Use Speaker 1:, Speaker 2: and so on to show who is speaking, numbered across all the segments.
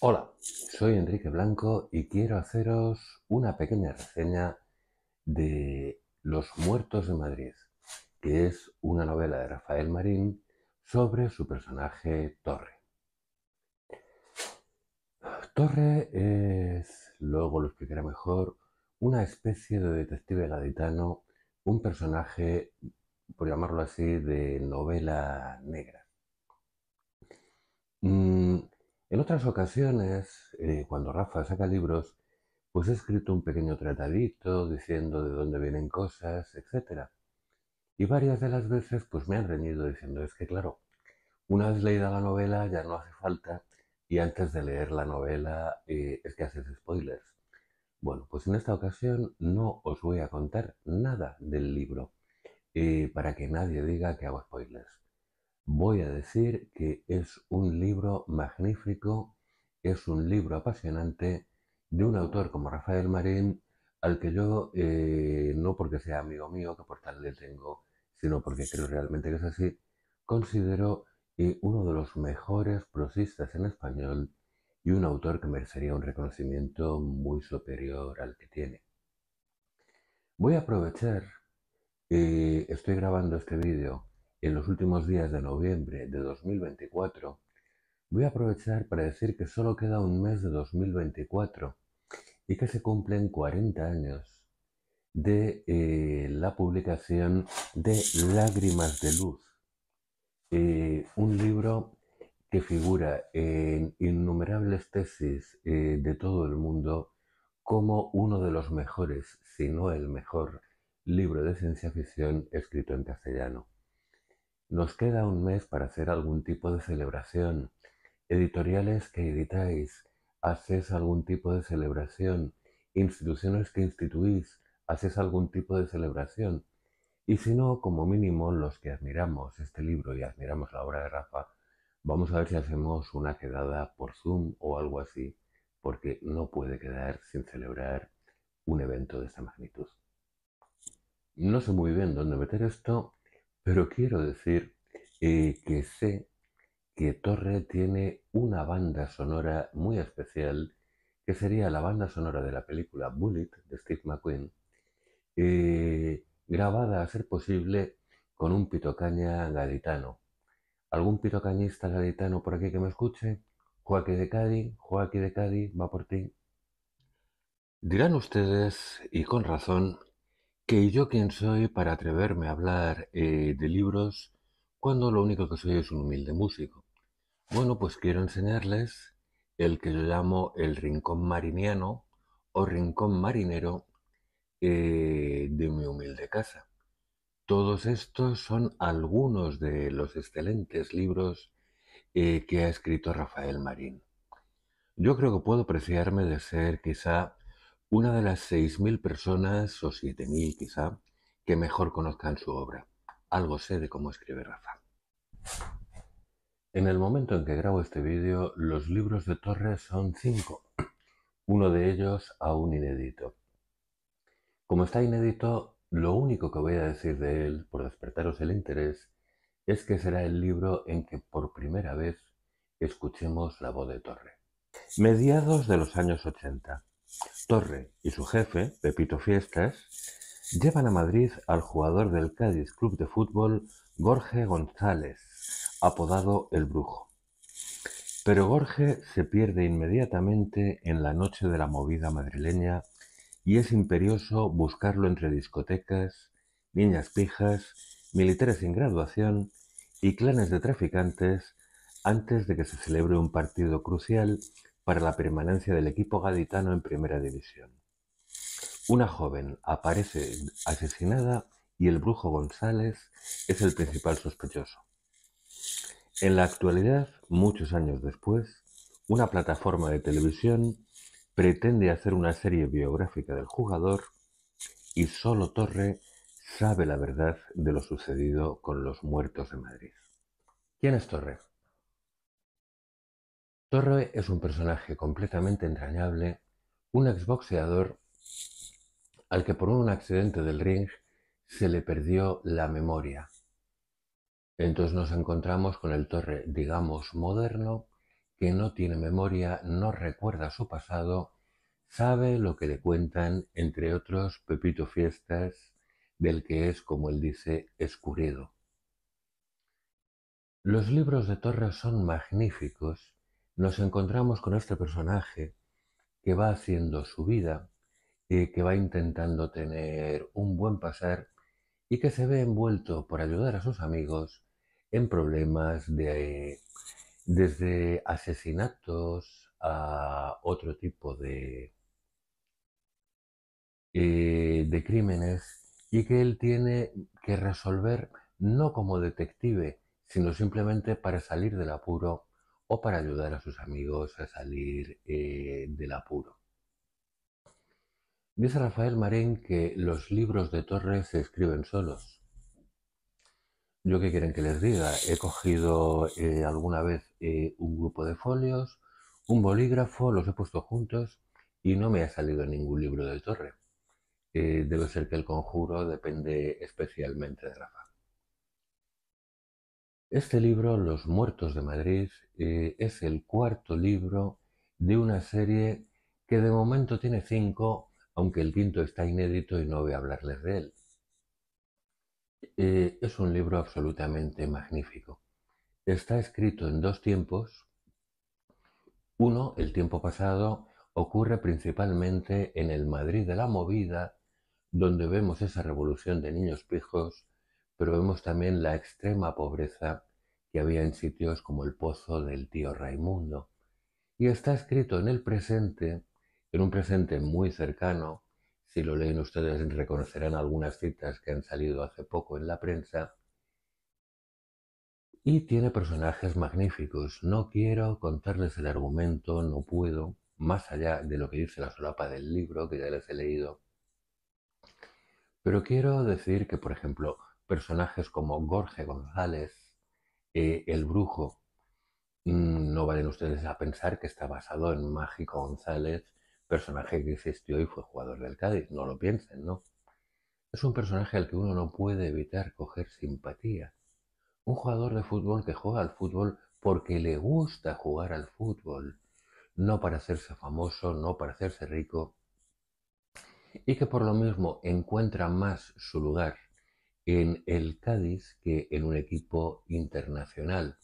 Speaker 1: Hola, soy Enrique Blanco y quiero haceros una pequeña reseña de Los Muertos de Madrid, que es una novela de Rafael Marín sobre su personaje Torre. Torre es, luego lo explicaré mejor, una especie de detective gaditano, un personaje, por llamarlo así, de novela negra. Mm, en otras ocasiones, eh, cuando Rafa saca libros, pues he escrito un pequeño tratadito diciendo de dónde vienen cosas, etcétera, Y varias de las veces pues me han reñido diciendo, es que claro, una vez leída la novela ya no hace falta y antes de leer la novela eh, es que haces spoilers. Bueno, pues en esta ocasión no os voy a contar nada del libro eh, para que nadie diga que hago spoilers voy a decir que es un libro magnífico, es un libro apasionante de un autor como Rafael Marín, al que yo, eh, no porque sea amigo mío, que por tal le tengo, sino porque creo realmente que es así, considero eh, uno de los mejores prosistas en español y un autor que merecería un reconocimiento muy superior al que tiene. Voy a aprovechar, eh, estoy grabando este vídeo en los últimos días de noviembre de 2024, voy a aprovechar para decir que solo queda un mes de 2024 y que se cumplen 40 años de eh, la publicación de Lágrimas de Luz, eh, un libro que figura en innumerables tesis eh, de todo el mundo como uno de los mejores, si no el mejor, libro de ciencia ficción escrito en castellano. Nos queda un mes para hacer algún tipo de celebración. Editoriales que editáis, haces algún tipo de celebración. Instituciones que instituís, haces algún tipo de celebración. Y si no, como mínimo, los que admiramos este libro y admiramos la obra de Rafa, vamos a ver si hacemos una quedada por Zoom o algo así, porque no puede quedar sin celebrar un evento de esta magnitud. No sé muy bien dónde meter esto, pero quiero decir eh, que sé que Torre tiene una banda sonora muy especial, que sería la banda sonora de la película Bullet de Steve McQueen, eh, grabada a ser posible con un pitocaña gaditano. ¿Algún pitocañista gaditano por aquí que me escuche? Joaquín de Cádiz, Joaquín de Cádiz, va por ti. Dirán ustedes, y con razón, que yo quién soy para atreverme a hablar eh, de libros cuando lo único que soy es un humilde músico. Bueno, pues quiero enseñarles el que yo llamo el rincón mariniano o rincón marinero eh, de mi humilde casa. Todos estos son algunos de los excelentes libros eh, que ha escrito Rafael Marín. Yo creo que puedo preciarme de ser quizá una de las 6.000 personas, o 7.000 quizá, que mejor conozcan su obra. Algo sé de cómo escribe Rafa. En el momento en que grabo este vídeo, los libros de Torres son cinco, uno de ellos aún inédito. Como está inédito, lo único que voy a decir de él, por despertaros el interés, es que será el libro en que por primera vez escuchemos la voz de Torre. Mediados de los años 80, Torre y su jefe, Pepito Fiestas, llevan a Madrid al jugador del Cádiz Club de Fútbol, Jorge González, apodado El Brujo. Pero Jorge se pierde inmediatamente en la noche de la movida madrileña y es imperioso buscarlo entre discotecas, niñas pijas, militares sin graduación y clanes de traficantes antes de que se celebre un partido crucial para la permanencia del equipo gaditano en Primera División. Una joven aparece asesinada y el brujo González es el principal sospechoso. En la actualidad, muchos años después, una plataforma de televisión pretende hacer una serie biográfica del jugador y solo Torre sabe la verdad de lo sucedido con los muertos de Madrid. ¿Quién es Torre? Torre es un personaje completamente entrañable, un exboxeador al que por un accidente del ring se le perdió la memoria. Entonces nos encontramos con el Torre, digamos, moderno, que no tiene memoria, no recuerda su pasado, sabe lo que le cuentan, entre otros, Pepito Fiestas, del que es, como él dice, escurido. Los libros de Torre son magníficos nos encontramos con este personaje que va haciendo su vida, y que va intentando tener un buen pasar y que se ve envuelto por ayudar a sus amigos en problemas de desde asesinatos a otro tipo de eh, de crímenes y que él tiene que resolver no como detective sino simplemente para salir del apuro o para ayudar a sus amigos a salir eh, del apuro. Dice Rafael Marén que los libros de torre se escriben solos. Yo qué quieren que les diga, he cogido eh, alguna vez eh, un grupo de folios, un bolígrafo, los he puesto juntos y no me ha salido ningún libro de Torre. debe ser que el conjuro depende especialmente de Rafael. Este libro, Los Muertos de Madrid, eh, es el cuarto libro de una serie que de momento tiene cinco, aunque el quinto está inédito y no voy a hablarles de él. Eh, es un libro absolutamente magnífico. Está escrito en dos tiempos. Uno, el tiempo pasado, ocurre principalmente en el Madrid de la movida, donde vemos esa revolución de niños pijos pero vemos también la extrema pobreza que había en sitios como el pozo del tío Raimundo. Y está escrito en el presente, en un presente muy cercano, si lo leen ustedes reconocerán algunas citas que han salido hace poco en la prensa, y tiene personajes magníficos. No quiero contarles el argumento, no puedo, más allá de lo que dice la solapa del libro que ya les he leído. Pero quiero decir que, por ejemplo, personajes como Jorge González, eh, El Brujo, mm, no valen ustedes a pensar que está basado en Mágico González, personaje que existió y fue jugador del Cádiz. No lo piensen, ¿no? Es un personaje al que uno no puede evitar coger simpatía. Un jugador de fútbol que juega al fútbol porque le gusta jugar al fútbol, no para hacerse famoso, no para hacerse rico, y que por lo mismo encuentra más su lugar en el Cádiz que en un equipo internacional.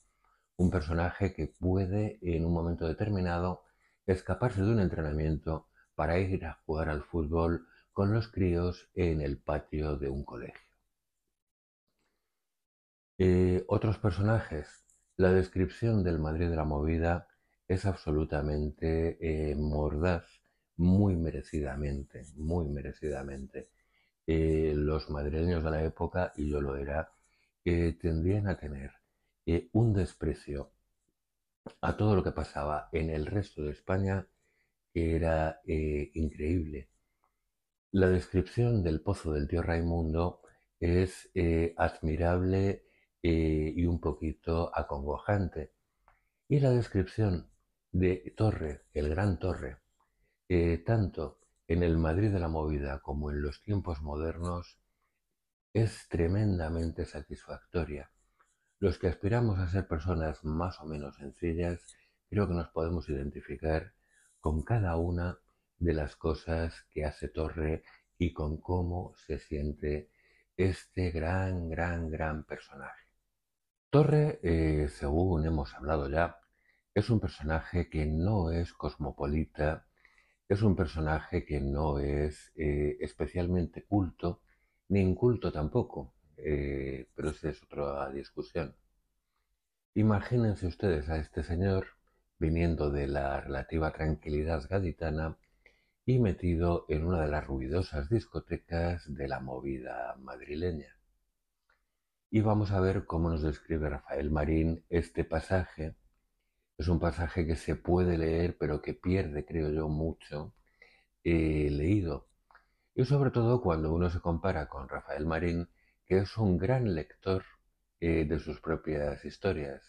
Speaker 1: Un personaje que puede en un momento determinado escaparse de un entrenamiento para ir a jugar al fútbol con los críos en el patio de un colegio. Eh, otros personajes. La descripción del Madrid de la movida es absolutamente eh, mordaz, muy merecidamente, muy merecidamente. Eh, los madrileños de la época, y yo lo era, tendían tendrían a tener eh, un desprecio a todo lo que pasaba en el resto de España que era eh, increíble. La descripción del pozo del tío Raimundo es admirable y un poquito acongojante. Y la descripción de Torre, el gran Torre, tanto en el Madrid de la movida como en los tiempos modernos es tremendamente satisfactoria. Los que aspiramos a ser personas más o menos sencillas, creo que nos podemos identificar con cada una de las cosas que hace Torre y con cómo se siente este gran, gran, gran personaje. Torre, eh, según hemos hablado ya, es un personaje que no es cosmopolita, es un personaje que no es eh, especialmente culto, ni inculto tampoco, eh, pero esa es otra discusión. Imagínense ustedes a este señor viniendo de la relativa tranquilidad gaditana y metido en una de las ruidosas discotecas de la movida madrileña. Y vamos a ver cómo nos describe Rafael Marín este pasaje es un pasaje que se puede leer, pero que pierde, creo yo, mucho eh, leído. Y sobre todo cuando uno se compara con Rafael Marín, que es un gran lector eh, de sus propias historias.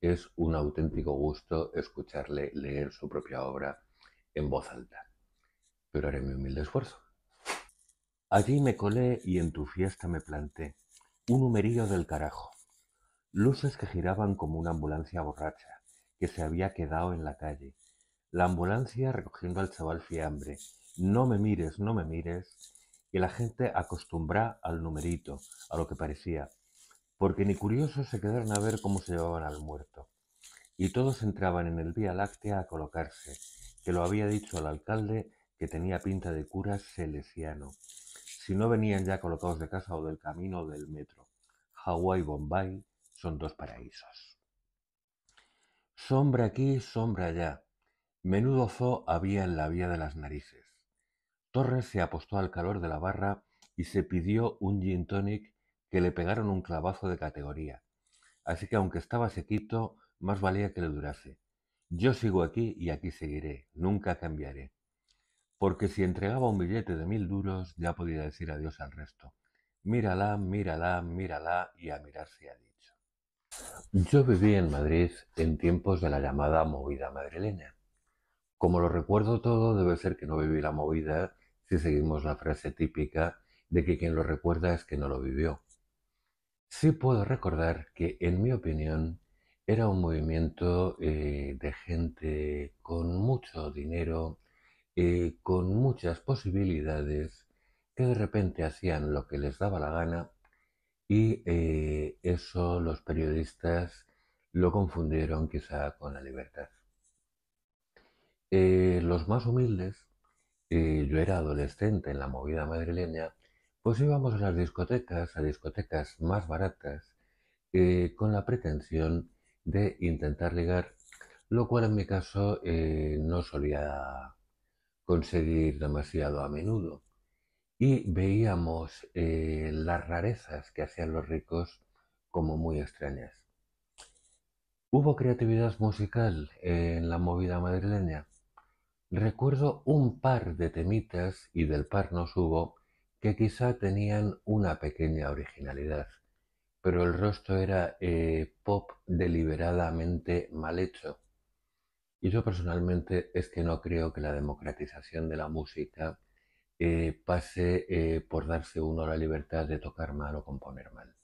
Speaker 1: Es un auténtico gusto escucharle leer su propia obra en voz alta. Pero haré mi humilde esfuerzo. Allí me colé y en tu fiesta me planté. Un humerillo del carajo. Luces que giraban como una ambulancia borracha que se había quedado en la calle. La ambulancia recogiendo al chaval fiambre. No me mires, no me mires. Y la gente acostumbra al numerito, a lo que parecía, porque ni curiosos se quedaron a ver cómo se llevaban al muerto. Y todos entraban en el Vía Láctea a colocarse, que lo había dicho el alcalde que tenía pinta de cura selesiano. Si no venían ya colocados de casa o del camino o del metro. Hawái y Bombay son dos paraísos. Sombra aquí, sombra allá. Menudo zoo había en la vía de las narices. Torres se apostó al calor de la barra y se pidió un gin tonic que le pegaron un clavazo de categoría. Así que aunque estaba sequito, más valía que le durase. Yo sigo aquí y aquí seguiré, nunca cambiaré. Porque si entregaba un billete de mil duros, ya podía decir adiós al resto. Mírala, mírala, mírala y a mirarse allí. Yo viví en Madrid en tiempos de la llamada movida madrileña. Como lo recuerdo todo, debe ser que no viví la movida si seguimos la frase típica de que quien lo recuerda es que no lo vivió. Sí puedo recordar que, en mi opinión, era un movimiento eh, de gente con mucho dinero, eh, con muchas posibilidades, que de repente hacían lo que les daba la gana y eh, eso los periodistas lo confundieron quizá con la libertad. Eh, los más humildes, eh, yo era adolescente en la movida madrileña, pues íbamos a las discotecas, a discotecas más baratas, con la pretensión de intentar ligar, lo cual en mi caso no solía conseguir demasiado a menudo y veíamos eh, las rarezas que hacían los ricos como muy extrañas. Hubo creatividad musical en la movida madrileña. Recuerdo un par de temitas, y del par no hubo que quizá tenían una pequeña originalidad, pero el rostro era eh, pop deliberadamente mal hecho. Y yo personalmente es que no creo que la democratización de la música eh, pase eh, por darse uno la libertad de tocar mal o componer mal.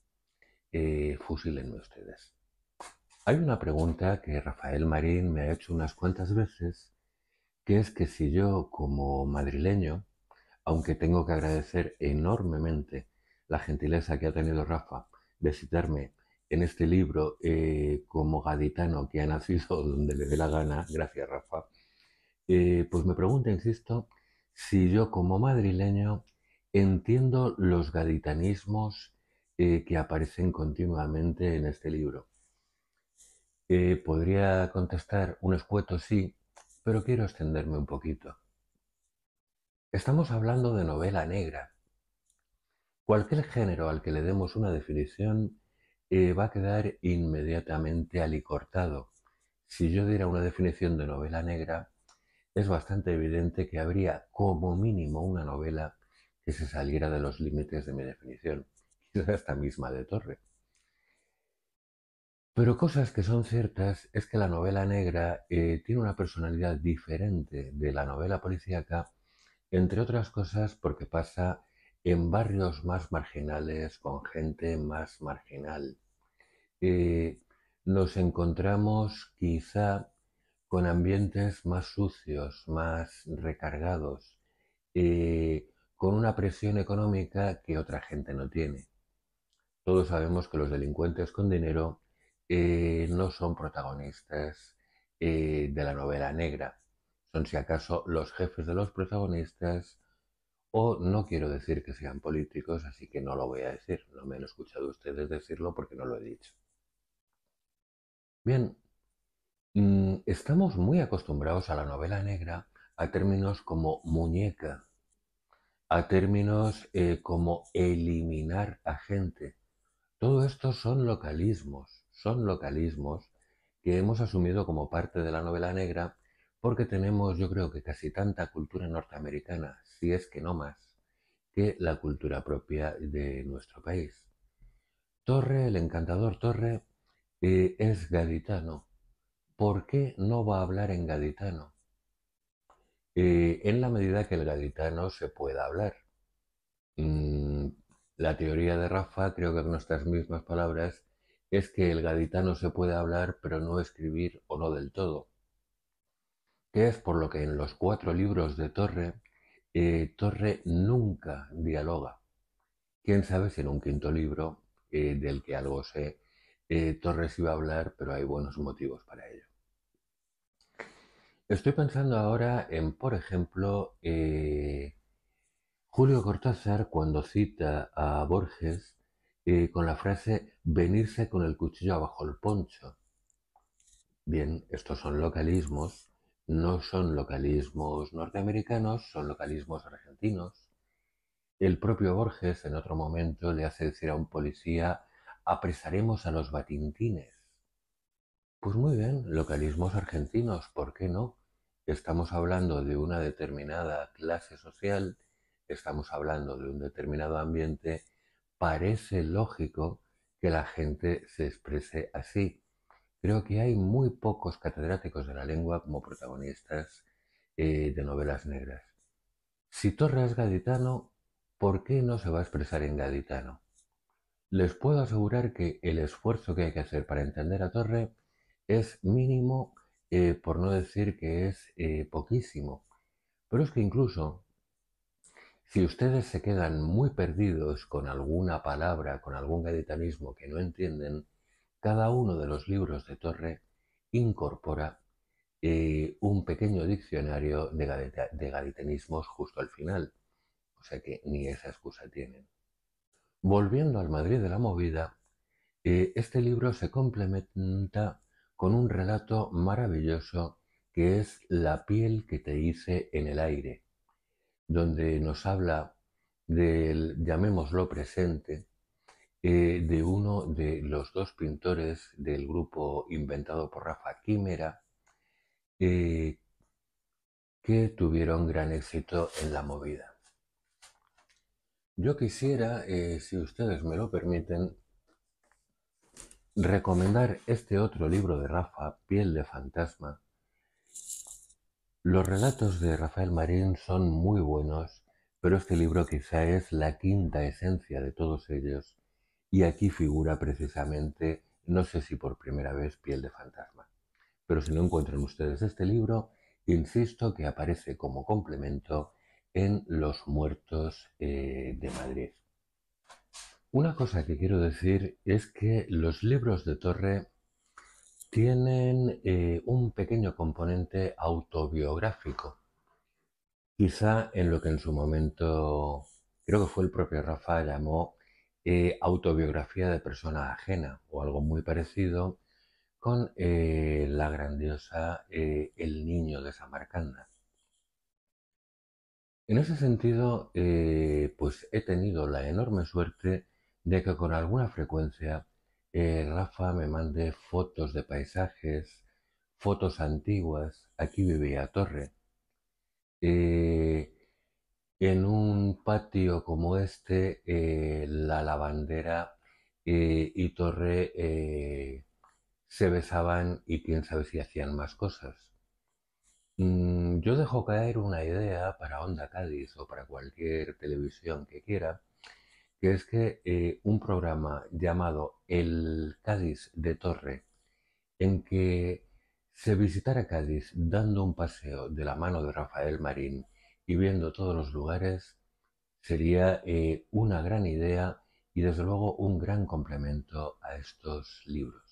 Speaker 1: Eh, ustedes. Hay una pregunta que Rafael Marín me ha hecho unas cuantas veces, que es que si yo como madrileño, aunque tengo que agradecer enormemente la gentileza que ha tenido Rafa de citarme en este libro eh, como gaditano que ha nacido donde le dé la gana, gracias Rafa, pues me pregunta, insisto, si yo como madrileño entiendo los gaditanismos eh, que aparecen continuamente en este libro. Eh, podría contestar un escueto sí, pero quiero extenderme un poquito. Estamos hablando de novela negra. Cualquier género al que le demos una definición eh, va a quedar inmediatamente alicortado. Si yo diera una definición de novela negra, es bastante evidente que habría como mínimo una novela que se saliera de los límites de mi definición, quizás esta misma de Torre. Pero cosas que son ciertas es que la novela negra eh, tiene una personalidad diferente de la novela policíaca, entre otras cosas porque pasa en barrios más marginales, con gente más marginal. Eh, nos encontramos quizá con ambientes más sucios, más recargados, eh, con una presión económica que otra gente no tiene. Todos sabemos que los delincuentes con dinero eh, no son protagonistas eh, de la novela negra. Son si acaso los jefes de los protagonistas o no quiero decir que sean políticos, así que no lo voy a decir. No me han escuchado ustedes decirlo porque no lo he dicho. Bien, Mm, estamos muy acostumbrados a la novela negra a términos como muñeca, a términos eh, como eliminar a gente. Todo esto son localismos, son localismos que hemos asumido como parte de la novela negra porque tenemos yo creo que casi tanta cultura norteamericana, si es que no más, que la cultura propia de nuestro país. Torre, el encantador Torre, eh, es gaditano ¿por qué no va a hablar en gaditano? Eh, en la medida que el gaditano se pueda hablar. Mm, la teoría de Rafa, creo que con estas mismas palabras, es que el gaditano se puede hablar pero no escribir o no del todo. Que es por lo que en los cuatro libros de Torre, eh, Torre nunca dialoga. Quién sabe si en un quinto libro, eh, del que algo sé, Torres iba a hablar, pero hay buenos motivos para ello. Estoy pensando ahora en, por ejemplo, eh, Julio Cortázar cuando cita a Borges eh, con la frase venirse con el cuchillo abajo el poncho. Bien, estos son localismos, no son localismos norteamericanos, son localismos argentinos. El propio Borges en otro momento le hace decir a un policía, apresaremos a los batintines. Pues muy bien, localismos argentinos, ¿por qué no? estamos hablando de una determinada clase social, estamos hablando de un determinado ambiente, parece lógico que la gente se exprese así. Creo que hay muy pocos catedráticos de la lengua como protagonistas eh, de novelas negras. Si Torre es gaditano, ¿por qué no se va a expresar en gaditano? Les puedo asegurar que el esfuerzo que hay que hacer para entender a Torre es mínimo eh, por no decir que es eh, poquísimo. Pero es que incluso si ustedes se quedan muy perdidos con alguna palabra, con algún gaditanismo que no entienden, cada uno de los libros de Torre incorpora eh, un pequeño diccionario de, gaditanismos justo al final. O sea que ni esa excusa tienen. Volviendo al Madrid de la movida, este libro se complementa con un relato maravilloso que es La piel que te hice en el aire, donde nos habla del, llamémoslo presente, eh, de uno de los dos pintores del grupo inventado por Rafa Quimera, eh, que tuvieron gran éxito en la movida. Yo quisiera, eh, si ustedes me lo permiten, recomendar este otro libro de Rafa, Piel de Fantasma. Los relatos de Rafael Marín son muy buenos, pero este libro quizá es la quinta esencia de todos ellos, y aquí figura precisamente, no sé si por primera vez, Piel de Fantasma. Pero si no encuentran ustedes este libro, insisto que aparece como complemento en Los Muertos eh, de Madrid. Una cosa que quiero decir es que los libros de Torre tienen eh, un pequeño componente autobiográfico. Quizá en lo que en su momento, creo que fue el propio Rafa, llamó eh, autobiografía de persona ajena o algo muy parecido con eh, la grandiosa El niño de Samarcanda. En ese sentido, pues he tenido la enorme suerte de que con alguna frecuencia eh, Rafa me mande fotos de paisajes, fotos antiguas. Aquí vivía Torre. Eh, en un patio como este, eh, la lavandera y Torre se besaban y quién sabe si hacían más cosas. Mm, yo dejo caer una idea para Onda Cádiz o para cualquier televisión que quiera que es que eh, un programa llamado El Cádiz de Torre, en que se visitara Cádiz dando un paseo de la mano de Rafael Marín y viendo todos los lugares, sería eh, una gran idea y desde luego un gran complemento a estos libros.